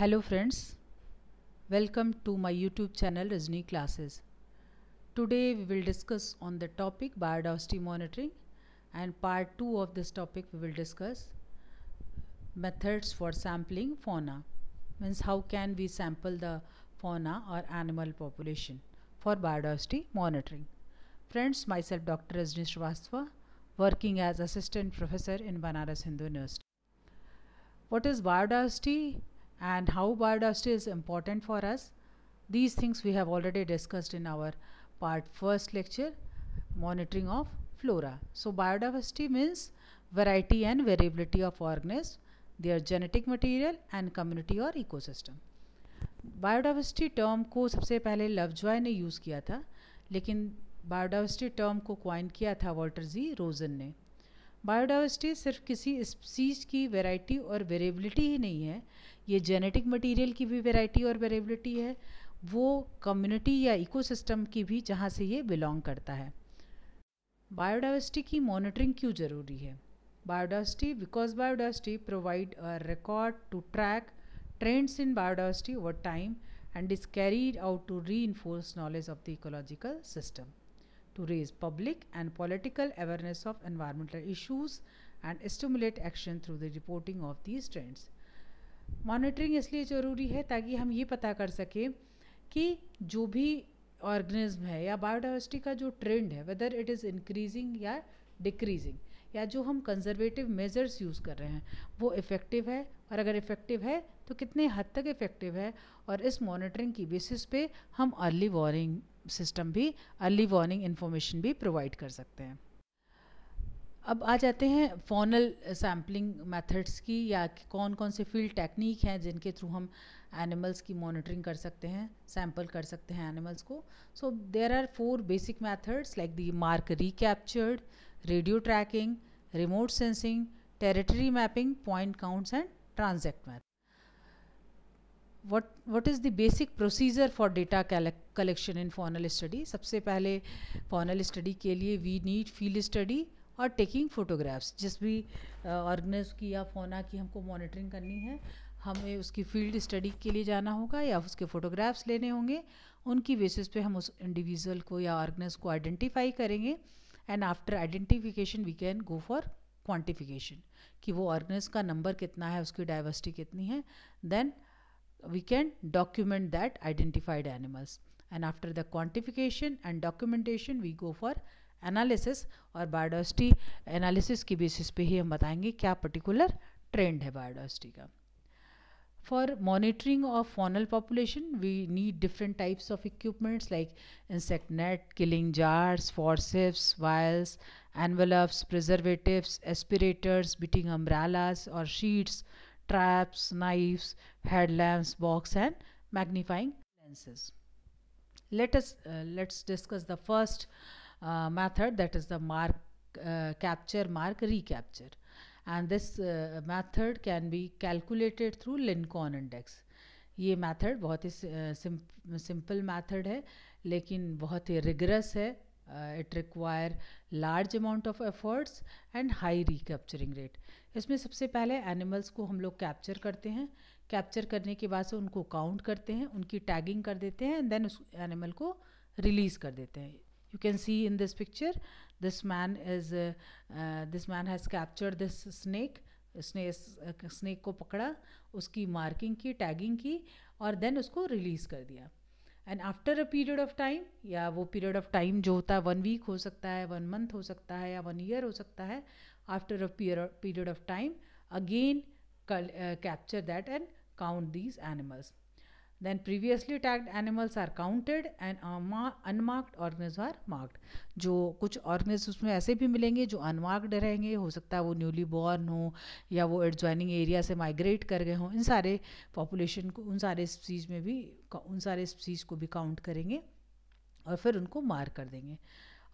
Hello friends, welcome to my YouTube channel Rajni Classes. Today we will discuss on the topic biodiversity monitoring and part 2 of this topic we will discuss methods for sampling fauna means how can we sample the fauna or animal population for biodiversity monitoring. Friends, myself Dr. Rajni Srivastava working as assistant professor in Banaras Hindu University. What is biodiversity and how biodiversity is important for us these things we have already discussed in our part first lecture monitoring of flora so biodiversity means variety and variability of organisms their genetic material and community or ecosystem biodiversity term ko sabse pehle Lovejoy ne use kiya tha, lekin biodiversity term को coin किया था Walter जी रोजन ने biodiversity सिर्फ किसी species की variety और variability ही नहीं है ये जेनेटिक मटेरियल की भी वेराइटी और वेरेबिलिटी है वो कम्युनिटी या इकोसिस्टम की भी जहाँ से ये बिलोंग करता है बायोडावर्सिटी की मॉनिटरिंग क्यों ज़रूरी है biodiversity because biodiversity provide record to track trends in biodiversity over time and is carried out to reinforce knowledge of the ecological system to raise public and political awareness of environmental issues and stimulate action through the reporting of these trends. Monitoring इसलिए ज़रूरी है ताकि हम ये पता कर सकें कि जो भी ऑर्गेनिज्म है या बायोडाइवर्सिटी का जो ट्रेंड है वेदर इट इज़ इंक्रीजिंग या डिक्रीजिंग या जो हम कंजर्वेटिव मेजर्स यूज़ कर रहे हैं वो इफ़ेक्टिव है और अगर इफ़ेक्टिव है तो कितने हद तक इफ़ेक्टिव है और इस मॉनिटरिंग की बेसिस पे हम अर्ली वार्निंग सिस्टम भी अर्ली वार्निंग इन्फॉर्मेशन भी प्रोवाइड कर सकते हैं अब आ जाते हैं फोनल सैम्पलिंग मेथड्स की या कौन कौन से फील्ड टेक्निक हैं जिनके थ्रू हम एनिमल्स की मॉनिटरिंग कर सकते हैं सैम्पल कर सकते हैं एनिमल्स को so there are four basic methods like the mark recaptured radio tracking remote sensing territory mapping point counts and transect map what what is the basic procedure for data collection in faunal study सबसे पहले faunal study के लिए we need field study और taking photographs जिस भी organism की या फोना की हमको मॉनिटरिंग करनी है हमें उसकी फील्ड स्टडी के लिए जाना होगा या उसके फ़ोटोग्राफ्स लेने होंगे उनकी बेसिस पे हम उस इंडिविजुअल को या ऑर्गेनिज को आइडेंटिफाई करेंगे and after identification we can go for quantification कि वो ऑर्गेनिज का नंबर कितना है उसकी डाइवर्सिटी कितनी है then we can document that identified animals and after the quantification and documentation we go for analysis or biodiversity analysis की basis पे ही हम बताएंगे क्या पर्टिकुलर ट्रेंड है बायोडाइवर्सिटी का for monitoring of faunal population we need different types of equipments like insect net killing jars forceps vials envelopes preservatives aspirators beating umbrellas or sheets traps, knives, headlamps, box and magnifying lenses. Let us uh, let's discuss the first uh, method that is the mark uh, capture mark recapture and this uh, method can be calculated through Lincoln index. ये method बहुत ही simple method है लेकिन बहुत ही rigorous है uh, it require large amount of efforts and high recapturing rate इसमें सबसे पहले एनिमल्स को हम लोग कैप्चर करते हैं कैप्चर करने के बाद से उनको काउंट करते हैं उनकी टैगिंग कर देते हैं एंड देन उस एनिमल को रिलीज़ कर देते हैं you can see in this picture this man is uh, uh, this man has captured this snake उसने इस स्नेक को पकड़ा उसकी मार्किंग की टैगिंग की और देन उसको रिलीज़ कर दिया and after a period of time या वो पीरियड ऑफ टाइम जो होता है वन वीक हो सकता है वन मंथ हो सकता है या वन ईयर हो सकता है after a period of time again capture that and count these animals then previously tagged animals are counted and unmarked organisms are marked जो कुछ ऑर्गेनिज्म उसमें ऐसे भी मिलेंगे जो अनमार्क्ड रहेंगे हो सकता है वो न्यूली बॉर्न हो या वो एडजॉइनिंग एरिया से माइग्रेट कर गए हों इन सारे पॉपुलेशन को उन सारे स्पीज में भी उन सारे स्पीज को भी काउंट करेंगे और फिर उनको मार्क कर देंगे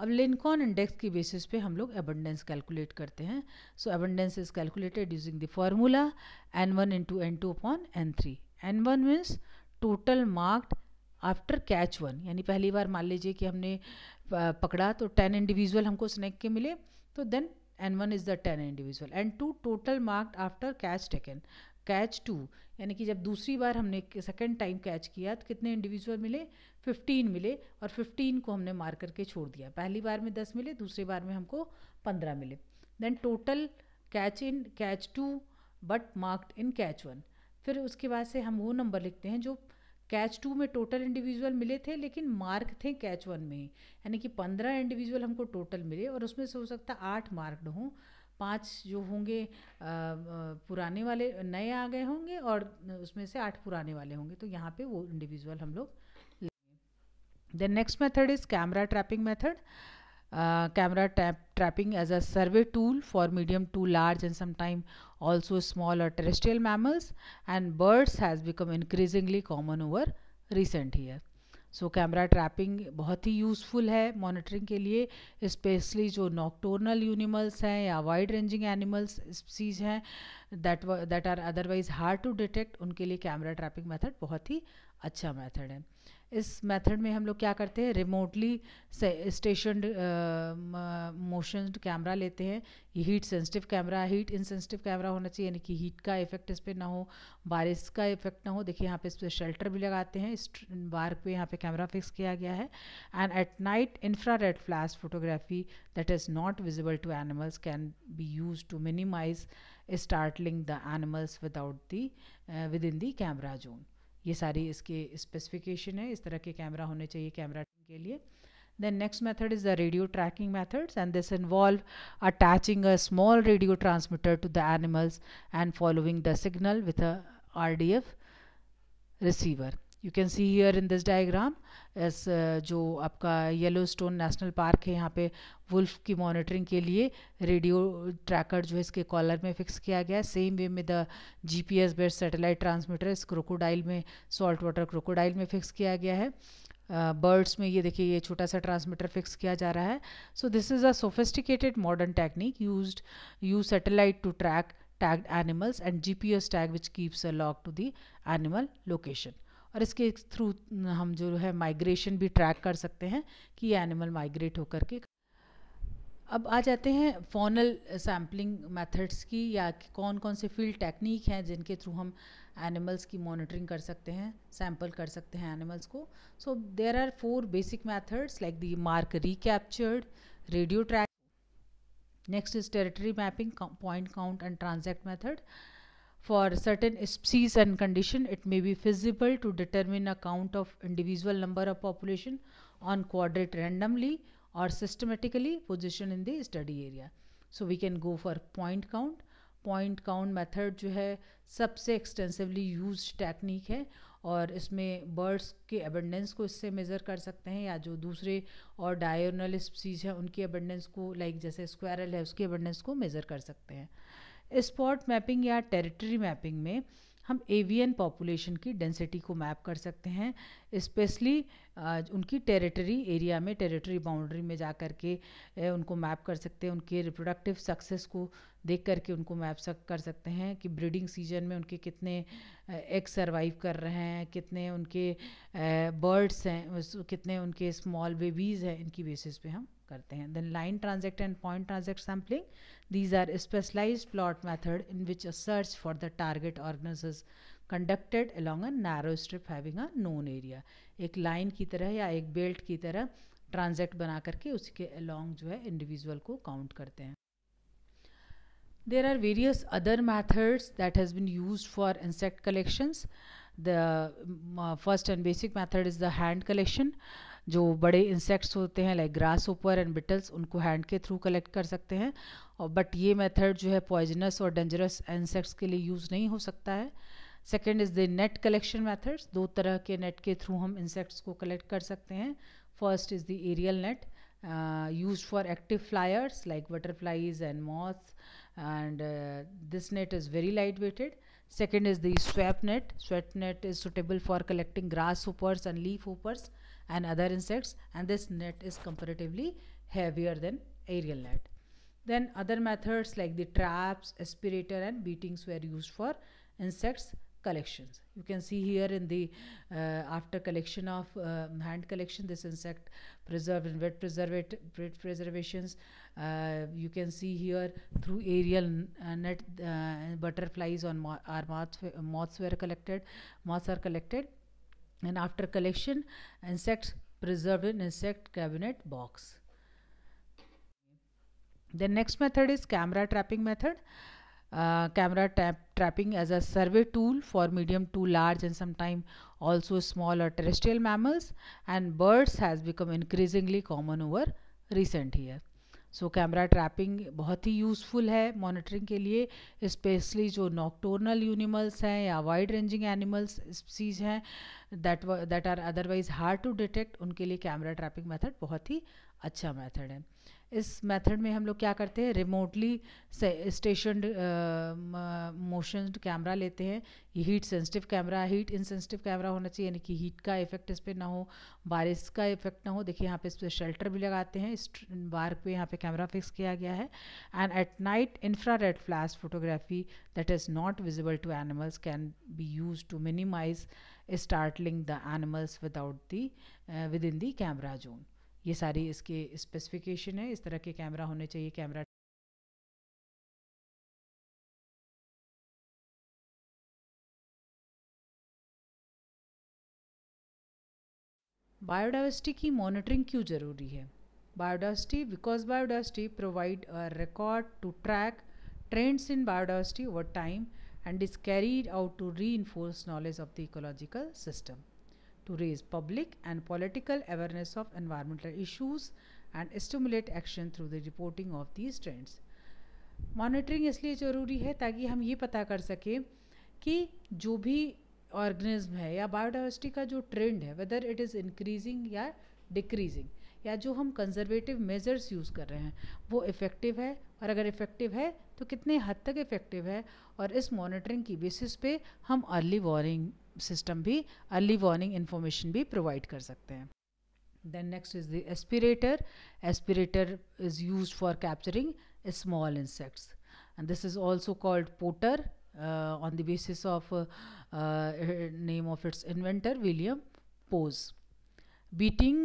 अब लिनकॉन इंडेक्स की बेसिस पे हम लोग एबंडेंस कैलकुलेट करते हैं so abundance is calculated using the formula N one into N two upon N three N one means total marked after catch one यानी पहली बार मान लीजिए कि हमने पकड़ा तो टेन इंडिविजुअल हमको स्नैक के मिले तो then N one is the ten individual and two total marked after catch taken catch two यानी कि जब दूसरी बार हमने सेकेंड टाइम कैच किया तो कितने इंडिविजुअल मिले फिफ्टीन मिले और फिफ्टीन को हमने मार करके छोड़ दिया पहली बार में दस मिले दूसरी बार में हमको पंद्रह मिले then total catch in catch two but marked in catch one फिर उसके बाद से हम वो नंबर लिखते हैं जो कैच टू में टोटल इंडिविजुअल मिले थे लेकिन मार्क थे कैच वन में यानी कि पंद्रह इंडिविजुअल हमको टोटल मिले और उसमें से हो सकता आठ मार्क्ड हों पाँच जो होंगे पुराने वाले नए आ गए होंगे और उसमें से आठ पुराने वाले होंगे तो यहाँ पे वो इंडिविजुअल हम लोग then next method is camera trapping method camera trapping as a survey tool for medium to large and समाइम Also smaller terrestrial mammals and birds has become increasingly common over recent year. So camera trapping बहुत ही useful है monitoring के लिए specially जो नॉकटोर्नल animals हैं या wide ranging animals species हैं that that are otherwise hard to detect उनके लिए कैमरा ट्रैपिंग मेथड बहुत ही अच्छा मेथड है इस मेथड में हम लोग क्या करते हैं रिमोटली स्टेशन मोशन कैमरा लेते हैं ये heat sensitive camera heat insensitive camera होना चाहिए यानी कि हीट का इफेक्ट इस पर ना हो बारिश का इफेक्ट ना हो देखिए यहाँ पे इस पर शेल्टर भी लगाते हैं इस बार पे यहाँ पे कैमरा फिक्स किया गया है and at night infra red flash photography that is not visible to animals can be use to minimise startling the animals without the within the camera zone ये सारी इसके स्पेसिफिकेशन है इस तरह के कैमरा होने चाहिए कैमरा के लिए then next method is the radio tracking methods and this involve attaching a small radio transmitter to the animals and following the signal with a R D F receiver you can see here in this diagram as जो आपका yellow stone national park है यहाँ पे wolf की monitoring के लिए radio tracker जो है इसके कॉलर में फिक्स किया गया है सेम वे में the G P S based satellite transmitter इस क्रोकोडाइल में सॉल्ट वाटर क्रोकोडाइल में फिक्स किया गया है बर्ड्स uh, में ये देखिए ये छोटा सा ट्रांसमीटर फिक्स किया जा रहा है so this is a sophisticated modern technique use you satellite to track and G P S tag which keeps a lock to the animal location और इसके थ्रू हम जो है माइग्रेशन भी ट्रैक कर सकते हैं कि ये एनिमल माइग्रेट होकर के अब आ जाते हैं फोनल सैम्पलिंग मेथड्स की या कौन कौन से फील्ड टेक्निक हैं जिनके थ्रू हम एनिमल्स की मॉनिटरिंग कर सकते हैं सैम्पल कर सकते हैं एनिमल्स को so there are four basic methods like the mark recaptured radio track next is territory mapping point count and transect method For certain species and condition, it may be feasible to determine a count of individual number of population on quadrate randomly or systematically positioned in the study area. So we can go for point count. Point count method जो है सबसे extensively use technique है और इसमें birds के abundance को इससे measure कर सकते हैं या जो दूसरे और डायोनल स्पीसीज हैं उनकी एबंडेंस को लाइक like जैसे स्क्वायरल है उसकी एबंडेंस को मेज़र कर सकते हैं स्पॉट मैपिंग या टेरिटरी मैपिंग में हम एवियन पॉपुलेशन की डेंसिटी को मैप कर सकते हैं स्पेशली उनकी टेरिटरी एरिया में टेरिटरी बाउंड्री में जा कर के उनको मैप कर सकते हैं उनके रिप्रोडक्टिव सक्सेस को देख करके उनको मैप सक कर सकते हैं कि ब्रीडिंग सीजन में उनके कितने एग सर्वाइव कर रहे हैं कितने उनके बर्ड्स हैं कितने उनके स्मॉल बेबीज़ हैं इनकी बेसिस पे हम करते हैं then line transect and point transect sampling these are specialise plot method in which a search for the target organise conducted along a narrow strip having a known area एक line की तरह या एक belt की तरह ट्रांजेक्ट बना करके उसके अलॉन्ग जो है इंडिविजुअल को काउंट करते हैं there are various other methods that has been use for insect collections the first and basic method is the hand collection जो बड़े इंसेक्ट्स होते हैं like grasshopper and beetles उनको हैंड के थ्रू कलेक्ट कर सकते हैं और बट ये मेथड जो है पॉइजनस और डेंजरस इंसेक्ट्स के लिए यूज़ नहीं हो सकता है second is the net collection methods दो तरह के नेट के थ्रू हम इंसेक्ट्स को कलेक्ट कर सकते हैं first is the aerial net use for active flyers like butterflies and moth and this net is very light weighted second is the sweep net sweep net is suitable for collecting grasshoppers and leafhoppers and other insects and this net is comparatively heavier than aerial net. Then other methods like the traps, aspirator and beatings were used for insects collections. You can see here in the uh, after collection of uh, hand collection this insect preserved in wet, preservat wet preservations. Uh, you can see here through aerial uh, net uh, butterflies on mo moths, moths were collected, moths are collected and after collection insects preserved in insect cabinet box. The next method is camera trapping method. Uh, camera trap trapping as a survey tool for medium to large and sometimes also smaller terrestrial mammals and birds has become increasingly common over recent years. So camera trapping बहुत ही useful है monitoring के लिए specially जो नॉकटोर्नल animals हैं या wide ranging animals species हैं that that are otherwise hard to detect उनके लिए कैमरा ट्रैपिंग मेथड बहुत ही अच्छा मेथड है इस मेथड में हम लोग क्या करते हैं रिमोटली स्टेशन मोशन कैमरा लेते हैं ये heat sensitive camera heat insensitive camera होना चाहिए यानी कि हीट का इफेक्ट इस पर ना हो बारिश का इफेक्ट ना हो देखिए यहाँ पे इस पर शेल्टर भी लगाते हैं इस बार पे यहाँ पे कैमरा फिक्स किया गया है and at night infra red flash photography that is not visible to animals can be use to minimise startling the animals without the in the camera zone zone ये सारी इसके स्पेसिफिकेशन है इस तरह के कैमरा होने चाहिए कैमरा बायोडावर्सिटी की मॉनिटरिंग क्यों ज़रूरी है biodiversity because biodiversity provide a record to track trends in biodiversity over time and is carried out to reinforce knowledge of the ecological system to raise public and political awareness of environmental issues and stimulate action through the reporting of these trends. Monitoring इसलिए ज़रूरी है ताकि हम ये पता कर सकें कि जो भी ऑर्गेनिज्म है या बायोडाइवर्सिटी का जो ट्रेंड है वेदर इट इज़ इंक्रीजिंग या डिक्रीजिंग या जो हम कंजर्वेटिव मेजर्स यूज़ कर रहे हैं वो इफ़ेक्टिव है और अगर इफ़ेक्टिव है तो कितने हद तक इफ़ेक्टिव है और इस मॉनिटरिंग की बेसिस पे हम अर्ली वार्निंग सिस्टम भी अर्ली वार्निंग इन्फॉर्मेशन भी प्रोवाइड कर सकते हैं then next is the aspirator aspirator is use for capturing small insects and this is also called pooter on the basis of name of its inventor William Poos beating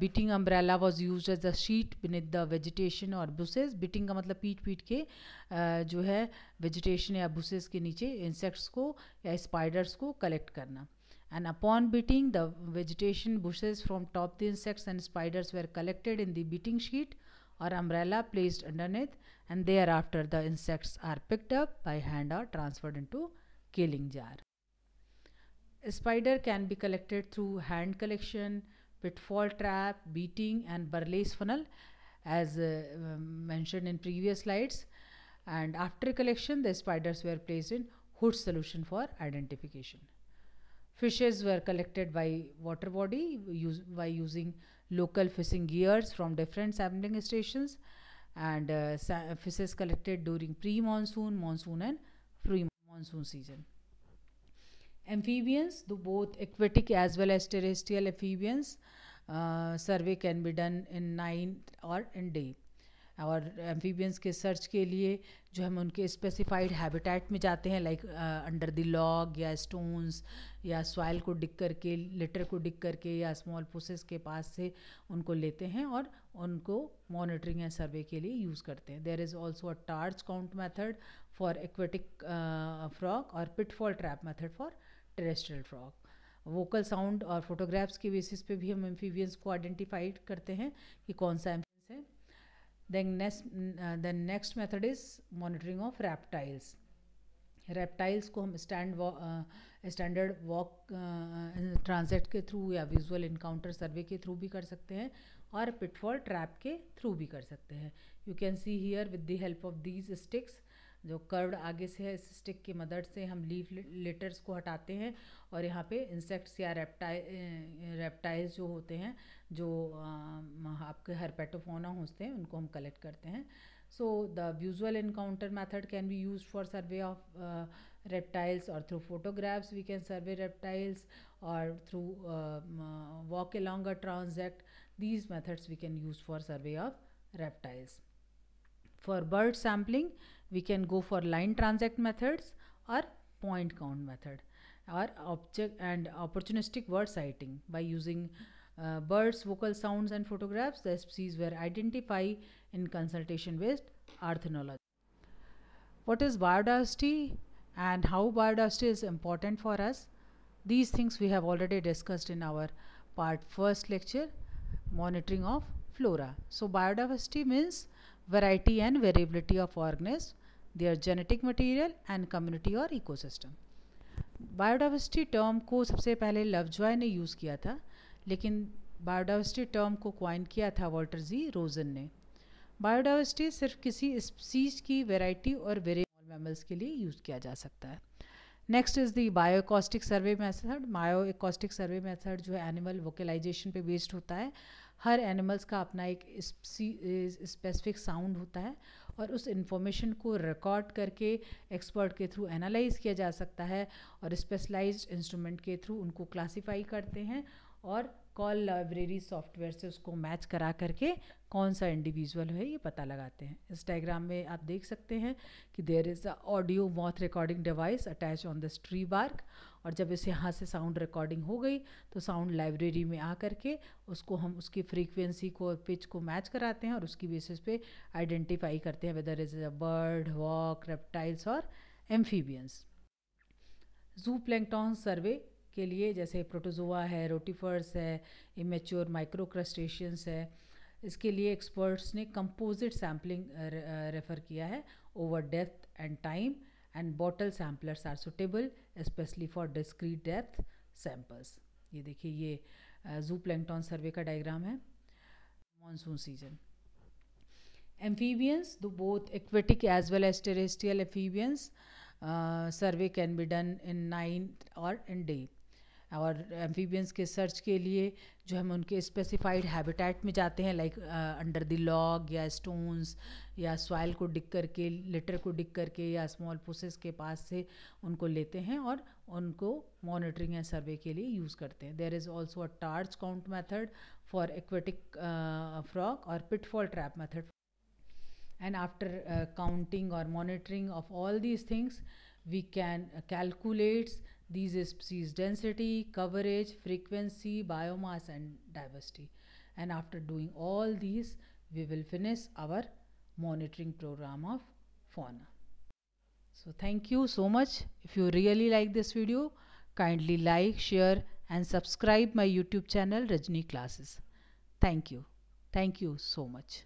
beating umbrella was use as a sheet beneath the vegetation और bushes beating का मतलब पीट पीट के uh, जो है vegetation या बुसेज के नीचे इंसेक्ट्स को या स्पाइडर्स को कलेक्ट करना and upon beating the vegetation bushes from top the insects and spiders they are collected in the beating sheet और umbrella placed underneath and they are after the insects are picked up by hand are transferred into killing jar spider can be collected through hand collection pitfall trap, beating and Burley's funnel as uh, um, mentioned in previous slides. And after collection, the spiders were placed in hood solution for identification. Fishes were collected by water body use, by using local fishing gears from different sampling stations and uh, fishes collected during pre-monsoon, monsoon and pre-monsoon season. amphibians though both aquatic as well as terrestrial amphibians uh, survey can be done in night or in day और amphibians के search के लिए जो हम उनके specified habitat में जाते हैं लाइक अंडर द लॉग या स्टोन्स या सॉइल को डिक करके लेटर को डिक करके या स्मॉल पोसेस के पास से उनको लेते हैं और उनको मॉनिटरिंग एंड सर्वे के लिए यूज़ करते हैं there is also a torch count method for aquatic frog और pitfall trap method for terrestrial frog vocal sound और फोटोग्राफ्स के बेसिस पे भी हम एम्फीवियंस को आइडेंटिफाई करते हैं कि कौन सा एम्फीवियंस है then next then next method is monitoring of reptiles reptiles को हम स्टैंड स्टैंडर्ड वॉक ट्रांजेक्ट के थ्रू या विजुअल इनकाउंटर सर्वे के थ्रू भी कर सकते हैं और पिटफॉल ट्रैप के थ्रू भी कर सकते हैं you can see here with the help of these sticks जो कर्व्ड आगे से है इस स्टिक की मदद से हम लीफ लेटर्स को हटाते हैं और यहाँ पे इंसेक्ट्स या रेप्टाइल रेप्टाइल्स जो होते हैं जो आपके हरपेटोफोना होते हैं उनको हम कलेक्ट करते हैं so the visual encounter method can be use for survey of reptiles और through photographs we can survey reptiles और through walk along a transect these methods we can use for survey of reptiles for bird sampling we can go for line transact methods or point count method or object and opportunistic word sighting by using uh, birds vocal sounds and photographs the species were identified in consultation with ornithology what is biodiversity and how biodiversity is important for us these things we have already discussed in our part first lecture monitoring of flora so biodiversity means variety and variability of organisms their genetic material and community or ecosystem. Biodiversity term को सबसे पहले Lovejoy ने use किया था लेकिन biodiversity term को coin किया था वॉल्टर जी रोजन ने बायोडाइवर्सिटी सिर्फ किसी स्पीज की वेराइटी और वेरिएबल मैमल्स के लिए यूज़ किया जा सकता है next is the bioacoustic survey method bioacoustic survey method जो है एनिमल वोकलाइजेशन पे बेस्ड होता है हर एनिमल्स का अपना एक स्पेसिफिक साउंड होता है और उस इंफॉर्मेशन को रिकॉर्ड करके एक्सपर्ट के थ्रू एनालाइज किया जा सकता है और स्पेशलाइज्ड इंस्ट्रूमेंट के थ्रू उनको क्लासीफाई करते हैं और कॉल लाइब्रेरी सॉफ्टवेयर से उसको मैच करा करके कौन सा इंडिविजुअल है ये पता लगाते हैं इस डायग्राम में आप देख सकते हैं कि there is a audio moth recording device attach on this tree bark और जब इस यहाँ से साउंड रिकॉर्डिंग हो गई तो साउंड लाइब्रेरी में आ करके उसको हम उसकी फ्रीक्वेंसी को पिच को मैच कराते हैं और उसकी बेसिस पे आइडेंटिफाई करते हैं whether is a bird walk reptiles और एम्फीबियंस जू प्लैंकटॉन सर्वे के लिए जैसे प्रोटोजोआ है रोटिफर्स है इमेच्योर माइक्रो है इसके लिए एक्सपर्ट्स ने कंपोजिट सैम्पलिंग रेफ़र किया है ओवर डेथ and time and bottle samplers are suitable specially for discrete depth samples ये देखिए ये जू प्लैंगटॉन सर्वे का डायग्राम है मानसून सीजन एम्फीबियंस दो both aquatic as well as terrestrial amphibians survey can be done in night और in day और amphibians के search के लिए जो हम उनके स्पेसिफाइड हैबिटेट में जाते हैं लाइक अंडर द लॉग या स्टोन्स या सॉइल को डिग करके लेटर को डिग करके या स्मॉल पोसेस के पास से उनको लेते हैं और उनको मॉनिटरिंग एंड सर्वे के लिए यूज़ करते हैं there is also a torch count method for aquatic frog और pitfall trap method and after counting और monitoring of all these things we can calculates These species density, coverage, frequency, biomass and diversity. And after doing all these, we will finish our monitoring program of fauna. So thank you so much. If you really like this video, kindly like, share and subscribe my YouTube channel Rajni Classes. Thank you. Thank you so much.